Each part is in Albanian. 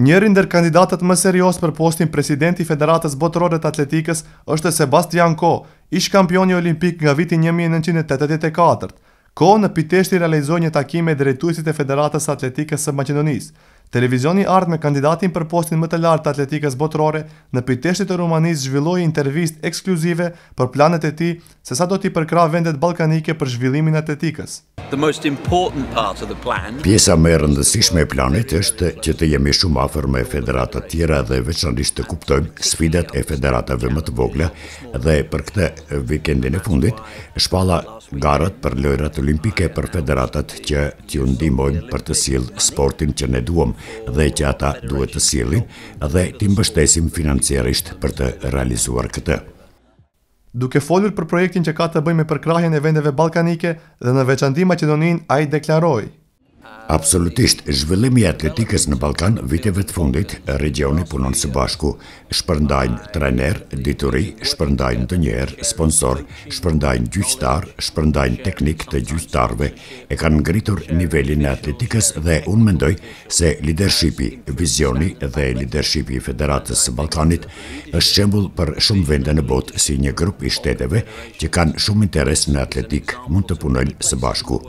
Njëri ndër kandidatët më serios për postin presidenti Federatës Botërore të Atletikës është Sebastian Ko, ish kampioni olimpik nga viti 1984. Ko në piteshti realizoj një takime i drejtuisit e Federatës Atletikës së Macedonisë, Televizioni art me kandidatin për postin më të lartë të atletikës botërore në pitesht të rumanisë zhvilloi intervistë ekskluzive për planet e tij se sa do të përkrah vendet ballkanike për zhvillimin e atletikës. Pjesa më e rëndësishme e planit është që të jemi shumë afër me federatat tjera dhe veçanërisht të kuptojmë sfidat e federatave më të vogla dhe për këtë vikendin e fundit shpalla garët për lojrat olimpike për federatat që t'ju ndimojnë për të silë sportin që ne duom dhe që ata duhet të silin dhe t'i mbështesim financierisht për të realizuar këtë. Duke folur për projektin që ka të bëjmë me përkrahjen e vendeve balkanike dhe në veçandima që donin, a i deklaroj. Absolutisht, zhvillimi atletikës në Balkan viteve të fundit, regioni punon së bashku. Shpërndajnë trener, dituri, shpërndajnë të njerë, sponsor, shpërndajnë gjyqtar, shpërndajnë teknik të gjyqtarve, e kanë ngritur nivelin e atletikës dhe unë mendoj se lidershipi, vizioni dhe lidershipi Federatës së Balkanit është qembul për shumë vende në botë si një grup i shteteve që kanë shumë interes në atletikë mund të punojnë së bashku.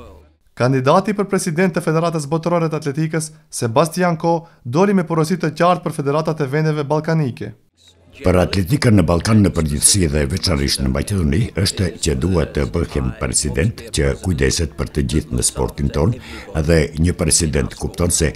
Kandidati për president të Federatës Botërore të Atletikës, Sebastian Ko, doli me porosit të qartë për Federatat e Vendeve Balkanike. Për atletikën në Balkan në përgjithsi dhe veçanërisht në Maqedoni është që duhet të bëhem president që kujdeset për të gjithë në sportin ton dhe një president kupton se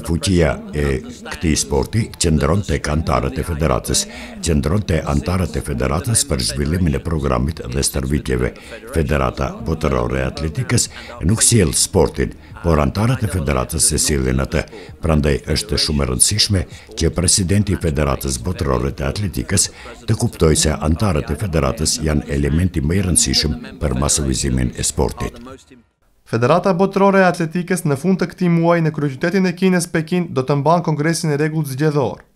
fuqia e këtij sporti qëndron tek antarët e federatës, qëndron te antarët e federatës për zhvillimin e programit dhe stërvitjeve. Federata Botërore e Atletikës nuk sjell sportin, por antarët e federatës se sillin atë. Prandaj është shumë e rëndësishme që presidenti i Federatës Botërore të Atletikës kritikës të kuptoj se antarët e federatës janë elementi më i rëndësishëm për masovizimin e sportit. Federata Botërore e Atletikës në fund të këti muaj në kërëgjytetin e Kines-Pekin do të mbanë kongresin e regullë zgjedhorë.